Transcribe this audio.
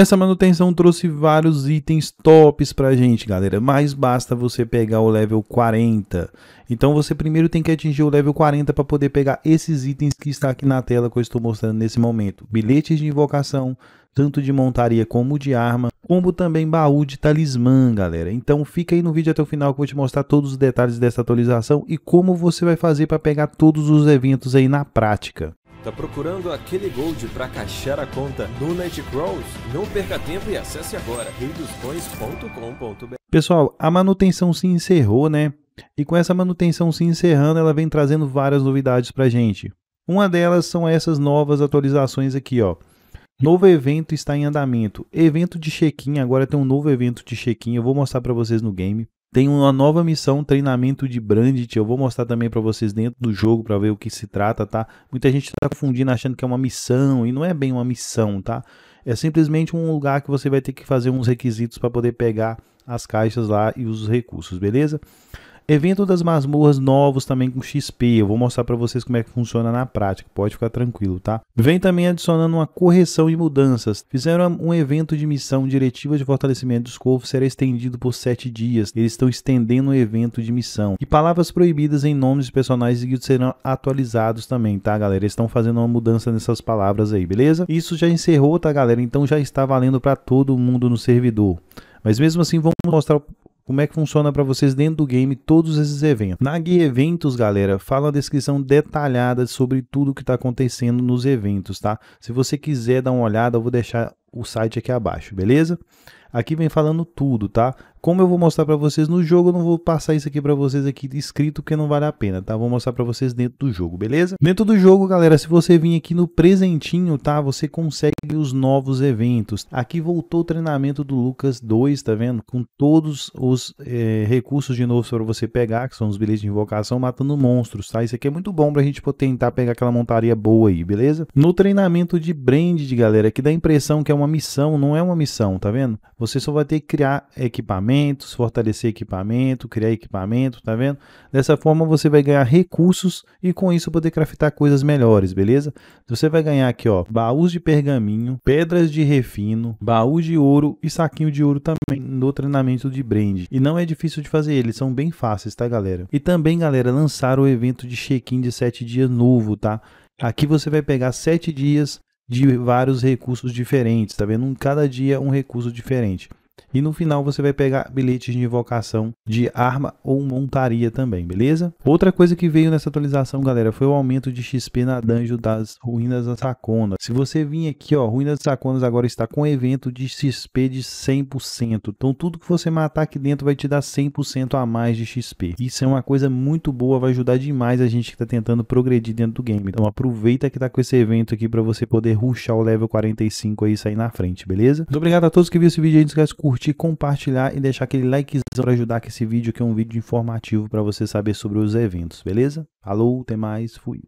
Essa manutenção trouxe vários itens tops pra gente, galera, mas basta você pegar o level 40. Então você primeiro tem que atingir o level 40 para poder pegar esses itens que está aqui na tela que eu estou mostrando nesse momento. Bilhetes de invocação, tanto de montaria como de arma, como também baú de talismã, galera. Então fica aí no vídeo até o final que eu vou te mostrar todos os detalhes dessa atualização e como você vai fazer para pegar todos os eventos aí na prática. Tá procurando aquele gold para caixar a conta no Nightcrawls? Não perca tempo e acesse agora reidoscoins.com.br. Pessoal, a manutenção se encerrou, né? E com essa manutenção se encerrando, ela vem trazendo várias novidades pra gente. Uma delas são essas novas atualizações aqui, ó. Novo evento está em andamento. Evento de check-in, agora tem um novo evento de check-in, eu vou mostrar para vocês no game. Tem uma nova missão, treinamento de Brandit. Eu vou mostrar também para vocês dentro do jogo para ver o que se trata, tá? Muita gente tá confundindo achando que é uma missão e não é bem uma missão, tá? É simplesmente um lugar que você vai ter que fazer uns requisitos para poder pegar as caixas lá e os recursos, beleza? Evento das masmorras novos também com XP, eu vou mostrar para vocês como é que funciona na prática, pode ficar tranquilo, tá? Vem também adicionando uma correção e mudanças. Fizeram um evento de missão diretiva de fortalecimento dos corvos será estendido por 7 dias. Eles estão estendendo o evento de missão. E palavras proibidas em nomes de personagens e guildos serão atualizados também, tá, galera? Eles estão fazendo uma mudança nessas palavras aí, beleza? Isso já encerrou, tá, galera? Então já está valendo para todo mundo no servidor. Mas mesmo assim, vamos mostrar como é que funciona para vocês dentro do game todos esses eventos. Na guia eventos, galera, fala a descrição detalhada sobre tudo que está acontecendo nos eventos, tá? Se você quiser dar uma olhada, eu vou deixar o site aqui abaixo, beleza? Aqui vem falando tudo, tá? Como eu vou mostrar para vocês no jogo, eu não vou passar isso aqui para vocês aqui escrito, porque não vale a pena, tá? Vou mostrar para vocês dentro do jogo, beleza? Dentro do jogo, galera, se você vir aqui no presentinho, tá? Você consegue os novos eventos. Aqui voltou o treinamento do Lucas 2, tá vendo? Com todos os é, recursos de novo para você pegar, que são os bilhetes de invocação, matando monstros, tá? Isso aqui é muito bom pra gente poder tentar pegar aquela montaria boa aí, beleza? No treinamento de Branded, galera, que dá a impressão que é uma missão, não é uma missão, tá vendo? Você só vai ter que criar equipamento equipamentos, fortalecer equipamento, criar equipamento, tá vendo? Dessa forma você vai ganhar recursos e com isso poder craftar coisas melhores, beleza? Você vai ganhar aqui, ó, baús de pergaminho, pedras de refino, baú de ouro e saquinho de ouro também no treinamento de brand. E não é difícil de fazer, eles são bem fáceis, tá, galera? E também, galera, lançaram o evento de check-in de 7 dias novo, tá? Aqui você vai pegar 7 dias de vários recursos diferentes, tá vendo? Cada dia um recurso diferente. E no final você vai pegar bilhetes de invocação de arma ou montaria também, beleza? Outra coisa que veio nessa atualização, galera, foi o aumento de XP na dungeon das Ruínas da Sacona. Se você vir aqui, ó, Ruínas das Saconas agora está com evento de XP de 100%. Então tudo que você matar aqui dentro vai te dar 100% a mais de XP. Isso é uma coisa muito boa, vai ajudar demais a gente que está tentando progredir dentro do game. Então aproveita que está com esse evento aqui para você poder ruxar o level 45 aí e sair na frente, beleza? Muito obrigado a todos que viram esse vídeo aí, não esquece curtir, compartilhar e deixar aquele likezão para ajudar que esse vídeo que é um vídeo informativo para você saber sobre os eventos, beleza? Alô, até mais, fui.